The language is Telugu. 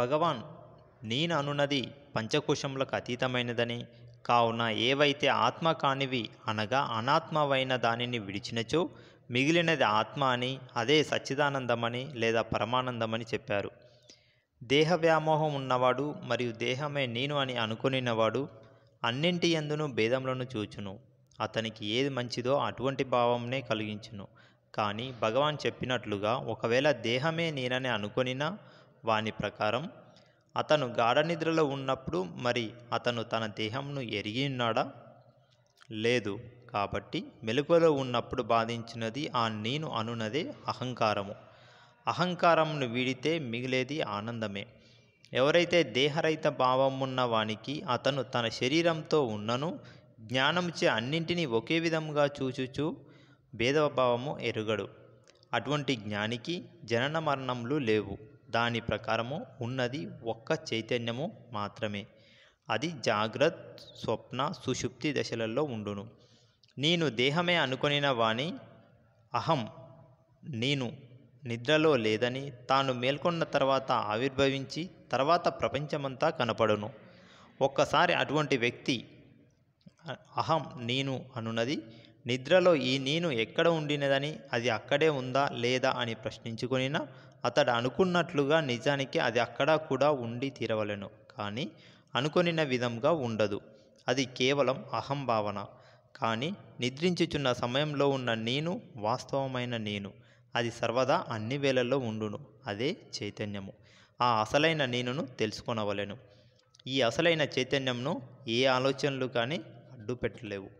భగవాన్ నేను అనున్నది పంచకోశములకు అతీతమైనదని కావున ఏవైతే ఆత్మ కానివి అనగా అనాత్మవైన దానిని విడిచినచో మిగిలినది ఆత్మ అని అదే సచ్చిదానందమని లేదా పరమానందమని చెప్పారు దేహ వ్యామోహం ఉన్నవాడు మరియు దేహమే నేను అని అనుకునినవాడు అన్నింటి ఎందును భేదములను చూచును అతనికి ఏది మంచిదో అటువంటి భావంనే కలిగించును కానీ భగవాన్ చెప్పినట్లుగా ఒకవేళ దేహమే నేనని అనుకొనినా వాని ప్రకారం అతను గాఢ నిద్రలో ఉన్నప్పుడు మరి అతను తన దేహంను ఎరిగి ఉన్నాడా లేదు కాబట్టి మెలకువలో ఉన్నప్పుడు బాధించినది ఆ నేను అనునదే అహంకారము అహంకారంను వీడితే మిగిలేది ఆనందమే ఎవరైతే దేహరహిత భావం ఉన్న వానికి అతను తన శరీరంతో ఉన్నను జ్ఞానంచే అన్నింటినీ ఒకే విధంగా చూచుచూ భేదభావము ఎరుగడు అటువంటి జ్ఞానికి జనన మరణములు లేవు దాని ప్రకారము ఉన్నది ఒక్క చైతన్యము మాత్రమే అది జాగ్రత్ స్వప్న సుషుప్తి దశలలో ఉండును నేను దేహమే అనుకొనిన వాణి అహం నేను నిద్రలో లేదని తాను మేల్కొన్న తర్వాత ఆవిర్భవించి తర్వాత ప్రపంచమంతా కనపడును ఒక్కసారి అటువంటి వ్యక్తి అహం నేను అనున్నది నిద్రలో ఈ నేను ఎక్కడ ఉండినదని అది అక్కడే ఉందా లేదా అని ప్రశ్నించుకునినా అతడు అనుకున్నట్లుగా నిజానికి అది అక్కడ కూడా ఉండి తీరవలను కానీ అనుకొనిన విధంగా ఉండదు అది కేవలం అహంభావన కానీ నిద్రించుచున్న సమయంలో ఉన్న నేను వాస్తవమైన నేను అది సర్వదా అన్ని వేళల్లో ఉండును అదే చైతన్యము ఆ అసలైన నేనును తెలుసుకొనవలెను ఈ అసలైన చైతన్యంను ఏ ఆలోచనలు కానీ అడ్డుపెట్టలేవు